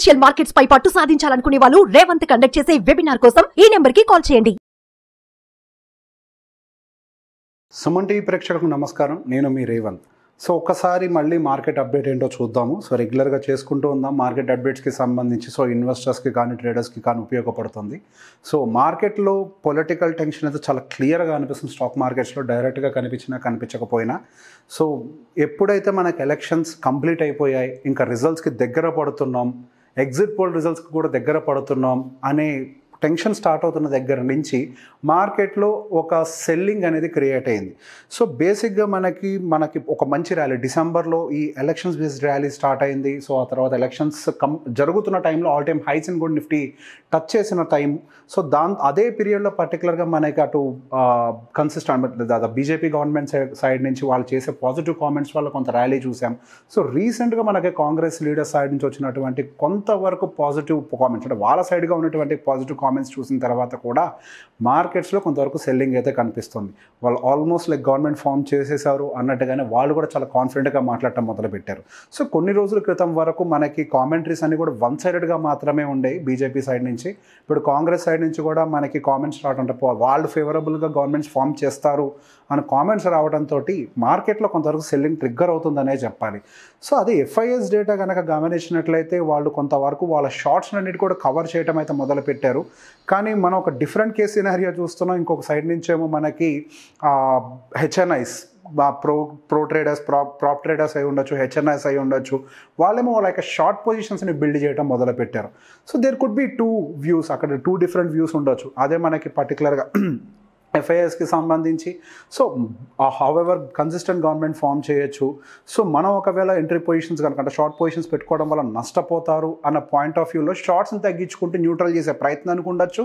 financial markets పై పట్టు సాధించాలనుకునే వాళ్ళు రేవంత్ కండక్ట్ చేసే వెబినార్ కోసం ఈ నెంబర్ కి కాల్ చేయండి సుమన్ టీవీ ప్రేక్షకులకు నమస్కారం నేను మీ రేవంత్ సో ఒకసారి మళ్ళీ మార్కెట్ అప్డేట్ ఏంటో చూద్దాము సో రెగ్యులర్గా చేసుకుంటూ ఉందాం మార్కెట్ అప్డేట్స్కి సంబంధించి సో ఇన్వెస్టర్స్కి కానీ ట్రేడర్స్కి కానీ ఉపయోగపడుతుంది సో మార్కెట్లో పొలిటికల్ టెన్షన్ అయితే చాలా క్లియర్గా అనిపిస్తుంది స్టాక్ మార్కెట్స్లో డైరెక్ట్గా కనిపించినా కనిపించకపోయినా సో ఎప్పుడైతే మనకు ఎలక్షన్స్ కంప్లీట్ అయిపోయాయి ఇంకా రిజల్ట్స్కి దగ్గర పడుతున్నాం ఎగ్జిట్ పోల్ రిజల్ట్స్కి కూడా దగ్గర పడుతున్నాం అనే టెన్షన్ స్టార్ట్ అవుతున్న దగ్గర నుంచి మార్కెట్లో ఒక సెల్లింగ్ అనేది క్రియేట్ అయింది సో బేసిక్గా మనకి మనకి ఒక మంచి ర్యాలీ డిసెంబర్లో ఈ ఎలక్షన్స్ బేస్డ్ ర్యాలీ స్టార్ట్ అయింది సో ఆ తర్వాత ఎలక్షన్స్ కం జరుగుతున్న టైంలో ఆల్ టైమ్ హైస్ కూడా నిఫ్టీ టచ్ చేసిన టైం సో దాని అదే పీరియడ్లో పర్టికులర్గా మనకి అటు కన్సిస్టెంట్ దాదాపు బీజేపీ గవర్నమెంట్ సైడ్ నుంచి వాళ్ళు చేసే పాజిటివ్ కామెంట్స్ వల్ల కొంత ర్యాలీ చూసాం సో రీసెంట్గా మనకి కాంగ్రెస్ లీడర్ సైడ్ నుంచి వచ్చినటువంటి కొంతవరకు పాజిటివ్ కామెంట్స్ అంటే వాళ్ళ సైడ్గా ఉన్నటువంటి పాజిటివ్ కామెంట్ పర్ఫార్మెన్స్ చూసిన తర్వాత కూడా మార్కెట్స్లో కొంతవరకు సెల్లింగ్ అయితే కనిపిస్తుంది వాళ్ళు ఆల్మోస్ట్ లైక్ గవర్నమెంట్ ఫామ్ చేసేసారు అన్నట్టుగానే వాళ్ళు కూడా చాలా కాన్ఫిడెంట్గా మాట్లాడటం మొదలుపెట్టారు సో కొన్ని రోజుల క్రితం వరకు మనకి కామెంటరీస్ అన్ని కూడా వన్ సైడెడ్గా మాత్రమే ఉండేవి బీజేపీ సైడ్ నుంచి ఇప్పుడు కాంగ్రెస్ సైడ్ నుంచి కూడా మనకి కామెంట్స్ రావడం వాళ్ళు ఫేవరబుల్గా గవర్నమెంట్స్ ఫామ్ చేస్తారు అని కామెంట్స్ రావడంతో మార్కెట్లో కొంతవరకు సెల్లింగ్ ట్రిగ్గర్ అవుతుందనే చెప్పాలి సో అది ఎఫ్ఐఎస్ డేటా కనుక గమనించినట్లయితే వాళ్ళు కొంతవరకు వాళ్ళ షార్ట్స్ అన్నిటి కూడా కవర్ చేయడం అయితే మొదలుపెట్టారు కానీ మనం ఒక డిఫరెంట్ కేస్ సినారియా చూస్తున్నాం ఇంకొక సైడ్ నుంచేమో మనకి హెచ్ఎన్ఐస్ ప్రో ప్రో ట్రేడర్స్ ప్రా ప్రాప్ ట్రేడర్స్ అయి ఉండొచ్చు హెచ్ఎన్ఐస్ అయి ఉండొచ్చు వాళ్ళేమో లైక్ షార్ట్ పొజిషన్స్ని బిల్డ్ చేయడం మొదలుపెట్టారు so there could be two views అక్కడ టూ డిఫరెంట్ వ్యూస్ ఉండొచ్చు అదే మనకి పర్టికులర్గా ఎఫ్ఐఎస్కి సంబంధించి so however consistent government form చేయొచ్చు సో మనం ఒకవేళ ఎంట్రీ పొజిషన్స్ కనుక అంటే షార్ట్ పొజిషన్స్ పెట్టుకోవడం వల్ల నష్టపోతారు అన్న పాయింట్ ఆఫ్ వ్యూలో షార్ట్స్ని తగ్గించుకుంటూ న్యూట్రల్ చేసే ప్రయత్నానికి ఉండొచ్చు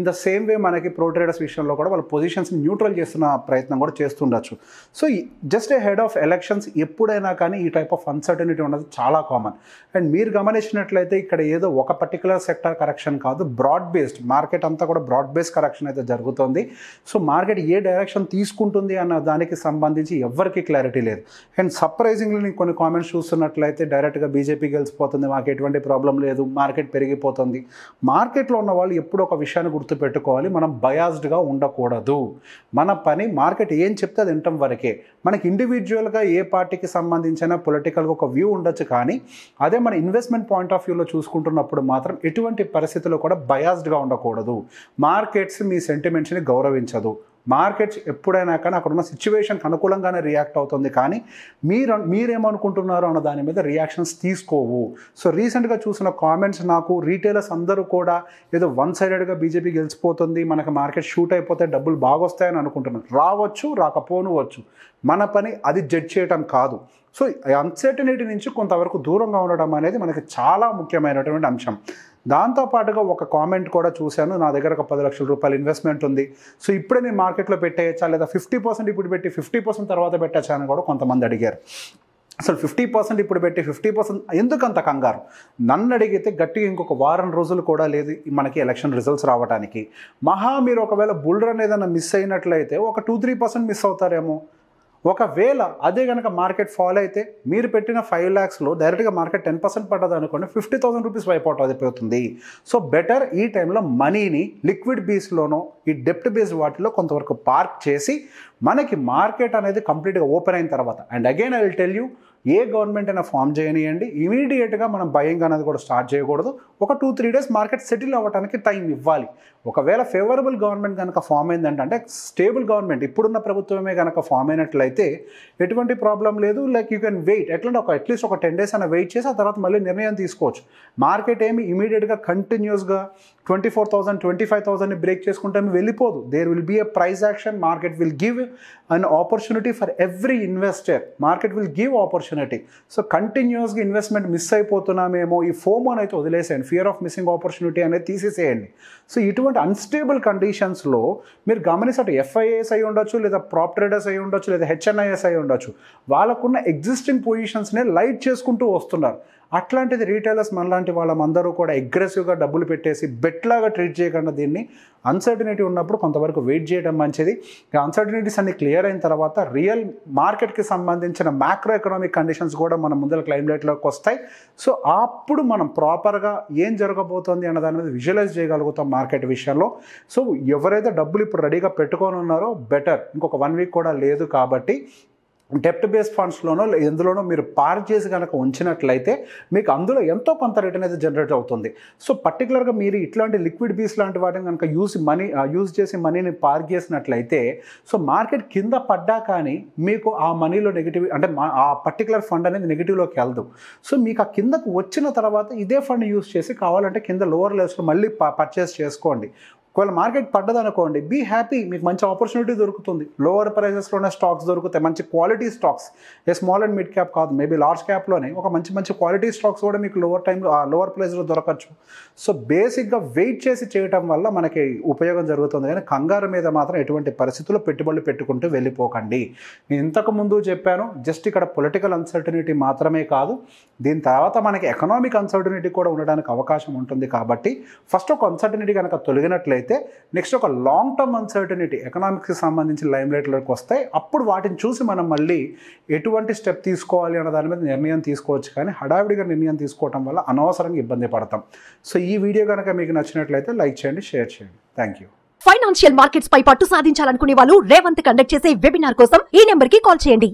ఇన్ ద సేమ్ వే మనకి ప్రోట్రేడర్స్ విషయంలో కూడా వాళ్ళ పొజిషన్స్ని న్యూట్రల్ చేస్తున్న ప్రయత్నం కూడా చేస్తుండొచ్చు so just ahead of elections ఎప్పుడైనా కానీ ఈ టైప్ ఆఫ్ అన్సర్టనిటీ ఉన్నది చాలా కామన్ అండ్ మీరు గమనించినట్లయితే ఇక్కడ ఏదో ఒక పర్టికులర్ సెక్టర్ కరెక్షన్ కాదు బ్రాడ్ బేస్డ్ మార్కెట్ అంతా కూడా బ్రాడ్ బేస్డ్ కరెక్షన్ అయితే జరుగుతుంది సో మార్కెట్ ఏ డైరెక్షన్ తీసుకుంటుంది అన్న దానికి సంబంధించి ఎవరికి క్లారిటీ లేదు అండ్ సర్ప్రైజింగ్లీ నేను కొన్ని కామెంట్స్ చూస్తున్నట్లయితే డైరెక్ట్గా బీజేపీ గెలిచిపోతుంది మాకు ఎటువంటి ప్రాబ్లం లేదు మార్కెట్ పెరిగిపోతుంది మార్కెట్లో ఉన్న వాళ్ళు ఎప్పుడు ఒక విషయాన్ని గుర్తుపెట్టుకోవాలి మనం బయాస్డ్గా ఉండకూడదు మన పని మార్కెట్ ఏం చెప్తే అది వినటం వరకే మనకి ఇండివిజువల్గా ఏ పార్టీకి సంబంధించిన పొలిటికల్గా ఒక వ్యూ ఉండొచ్చు కానీ అదే మన ఇన్వెస్ట్మెంట్ పాయింట్ ఆఫ్ వ్యూలో చూసుకుంటున్నప్పుడు మాత్రం ఎటువంటి పరిస్థితుల్లో కూడా బయాస్డ్గా ఉండకూడదు మార్కెట్స్ మీ సెంటిమెంట్స్ని గౌరవించాలి స్పందించదు మార్కెట్స్ ఎప్పుడైనా కానీ అక్కడ ఉన్న సిచ్యువేషన్కి అనుకూలంగానే రియాక్ట్ అవుతుంది కానీ మీరు మీరేమనుకుంటున్నారు అన్న దాని మీద రియాక్షన్స్ తీసుకోవు సో రీసెంట్గా చూసిన కామెంట్స్ నాకు రీటైలర్స్ అందరూ కూడా ఏదో వన్ సైడెడ్గా బీజేపీ గెలిచిపోతుంది మనకి మార్కెట్ షూట్ అయిపోతే డబ్బులు బాగొస్తాయని అనుకుంటున్నారు రావచ్చు రాకపోనవచ్చు మన పని అది జడ్జ్ చేయటం కాదు సో అన్సర్టనిటీ నుంచి కొంతవరకు దూరంగా ఉండడం అనేది మనకి చాలా ముఖ్యమైనటువంటి అంశం దాంతోపాటుగా ఒక కామెంట్ కూడా చూశాను నా దగ్గర ఒక పది లక్షల రూపాయలు ఇన్వెస్ట్మెంట్ ఉంది సో ఇప్పుడే నేను మార్కెట్లో పెట్టేయచ్చా లేదా ఫిఫ్టీ పర్సెంట్ ఇప్పుడు పెట్టి ఫిఫ్టీ పర్సెంట్ తర్వాత పెట్టచ్చా అని కూడా కొంతమంది అడిగారు అసలు ఫిఫ్టీ పర్సెంట్ ఇప్పుడు పెట్టి ఫిఫ్టీ పర్సెంట్ ఎందుకంత కంగారు నన్ను అడిగితే గట్టిగా ఇంకొక వారం రోజులు కూడా లేదు మనకి ఎలక్షన్ రిజల్ట్స్ రావడానికి మహా మీరు ఒకవేళ రన్ ఏదైనా మిస్ అయినట్లయితే ఒక టూ త్రీ పర్సెంట్ మిస్ అవుతారేమో ఒకవేళ అదే కనుక మార్కెట్ ఫాల్ అయితే మీరు పెట్టిన ఫైవ్ ల్యాక్స్లో డైరెక్ట్గా మార్కెట్ టెన్ పర్సెంట్ పడ్డది అనుకోండి ఫిఫ్టీ థౌసండ్ రూపీస్ అవుట్ అయిపోతుంది సో బెటర్ ఈ టైంలో మనీని లిక్విడ్ బేస్లోనో ఈ డెప్ట్ బేస్ వాటిలో కొంతవరకు పార్క్ చేసి మనకి మార్కెట్ అనేది కంప్లీట్గా ఓపెన్ అయిన తర్వాత and again I will tell you a government అయినా ఫామ్ చేయనియండి ఇమీడియట్గా మనం భయంగా అనేది కూడా స్టార్ట్ చేయకూడదు ఒక two three days market settle అవ్వడానికి టైం ఇవ్వాలి ఒకవేళ ఫేవరబుల్ గవర్నమెంట్ కనుక ఫామ్ అయిందంటే అంటే స్టేబుల్ గవర్నమెంట్ ఇప్పుడున్న ప్రభుత్వమే కనుక ఫామ్ అయినట్లయితే ఎటువంటి ప్రాబ్లం లేదు లైక్ యూ కెన్ వెయిట్ ఎట్లంటే ఒక అట్లీస్ట్ ఒక టెన్ డేస్ అయినా వెయిట్ చేసి ఆ తర్వాత మళ్ళీ నిర్ణయం తీసుకోవచ్చు మార్కెట్ ఏమి ఇమీడియట్గా కంటిన్యూస్గా twenty four thousand twenty five థౌసండ్ని బ్రేక్ చేసుకుంటే వెళ్ళిపోదు there will be a price action market will give an opportunity for every investor market will give opportunity so కంటిన్యూస్గా ఇన్వెస్ట్మెంట్ మిస్ అయిపోతున్నామేమో ఈ ఫోమోనైతే అయితే వదిలేసాను ఫియర్ ఆఫ్ మిస్సింగ్ ఆపర్చునిటీ అనేది తీసేసేయండి సో ఇటువంటి అన్స్టేబుల్ కండిషన్స్లో మీరు గమనిస్తే ఎఫ్ఐఎస్ ఎఫ్ఐఏఎస్ అయి ఉండొచ్చు లేదా ప్రాప్ ట్రేడర్స్ అయి ఉండొచ్చు లేదా హెచ్ఎన్ఐఎస్ అయి ఉండొచ్చు వాళ్ళకున్న ఎగ్జిస్టింగ్ పొజిషన్స్నే లైట్ చేసుకుంటూ వస్తున్నారు అట్లాంటిది రీటైలర్స్ మనలాంటి వాళ్ళందరూ కూడా అగ్రెసివ్గా డబ్బులు పెట్టేసి బెట్లాగా ట్రీట్ చేయకుండా దీన్ని అన్సర్టనిటీ ఉన్నప్పుడు కొంతవరకు వెయిట్ చేయడం మంచిది అన్సర్టనిటీస్ అన్ని క్లియర్ అయిన తర్వాత రియల్ మార్కెట్కి సంబంధించిన మ్యాక్రో ఎకనామిక్ కండిషన్స్ కూడా మన ముందర క్లైమ్ లైట్లోకి వస్తాయి సో అప్పుడు మనం ప్రాపర్గా ఏం జరగబోతోంది అన్న దాని మీద విజువలైజ్ చేయగలుగుతాం మార్కెట్ విషయంలో సో ఎవరైతే డబ్బులు ఇప్పుడు రెడీగా పెట్టుకొని ఉన్నారో బెటర్ ఇంకొక వన్ వీక్ కూడా లేదు కాబట్టి డెప్ట్ బేస్ ఫండ్స్లోనో ఎందులోనో మీరు పార్ చేసి కనుక ఉంచినట్లయితే మీకు అందులో ఎంతో కొంత రిటర్న్ అయితే జనరేట్ అవుతుంది సో పర్టికులర్గా మీరు ఇట్లాంటి లిక్విడ్ బీస్ లాంటి వాటిని కనుక యూస్ మనీ యూజ్ చేసి మనీని పార్క్ చేసినట్లయితే సో మార్కెట్ కింద పడ్డా కానీ మీకు ఆ మనీలో నెగిటివ్ అంటే ఆ పర్టికులర్ ఫండ్ అనేది నెగిటివ్లోకి వెళ్దు సో మీకు ఆ కిందకు వచ్చిన తర్వాత ఇదే ఫండ్ యూస్ చేసి కావాలంటే కింద లోవర్ లెవెల్స్లో మళ్ళీ పర్చేస్ చేసుకోండి ఒకవేళ మార్కెట్ పడ్డదనుకోండి బీ హ్యాపీ మీకు మంచి ఆపర్చునిటీ దొరుకుతుంది లోవర్ ప్రైసెస్లోనే స్టాక్స్ దొరుకుతాయి మంచి quality stocks a small and mid cap కాదు మేబీ లార్జ్ క్యాప్లోనే ఒక మంచి మంచి క్వాలిటీ స్టాక్స్ కూడా మీకు లోవర్ టైంలో లోవర్ ప్రైస్లో దొరకచ్చు సో బేసిక్గా వెయిట్ చేసి చేయటం వల్ల మనకి ఉపయోగం జరుగుతుంది కానీ కంగారు మీద మాత్రం ఎటువంటి పరిస్థితుల్లో పెట్టుబడులు పెట్టుకుంటూ వెళ్ళిపోకండి నేను ఇంతకు ముందు చెప్పాను జస్ట్ ఇక్కడ పొలిటికల్ అన్సర్టనిటీ మాత్రమే కాదు దీని తర్వాత మనకి ఎకనామిక్ అన్సర్టనిటీ కూడా ఉండడానికి అవకాశం ఉంటుంది కాబట్టి ఫస్ట్ ఒక అన్సర్టనిటీ కనుక తొలగినట్లయితే అయితే నెక్స్ట్ ఒక లాంగ్ టర్మ్ అన్సర్టనిటీ ఎకనామిక్స్కి సంబంధించి లైమ్ లైట్లోకి వస్తాయి అప్పుడు వాటిని చూసి మనం మళ్ళీ ఎటువంటి స్టెప్ తీసుకోవాలి అన్న దాని మీద నిర్ణయం తీసుకోవచ్చు కానీ హడావిడిగా నిర్ణయం తీసుకోవటం వల్ల అనవసరంగా ఇబ్బంది పడతాం సో ఈ వీడియో కనుక మీకు నచ్చినట్లయితే లైక్ చేయండి షేర్ చేయండి థ్యాంక్ యూ ఫైనాన్షియల్ మార్కెట్స్ పై పట్టు సాధించాలనుకునే వాళ్ళు రేవంత్ కండక్ట్ చేసే వెబినార్ కోసం ఈ నెంబర్ కి కాల్ చేయండి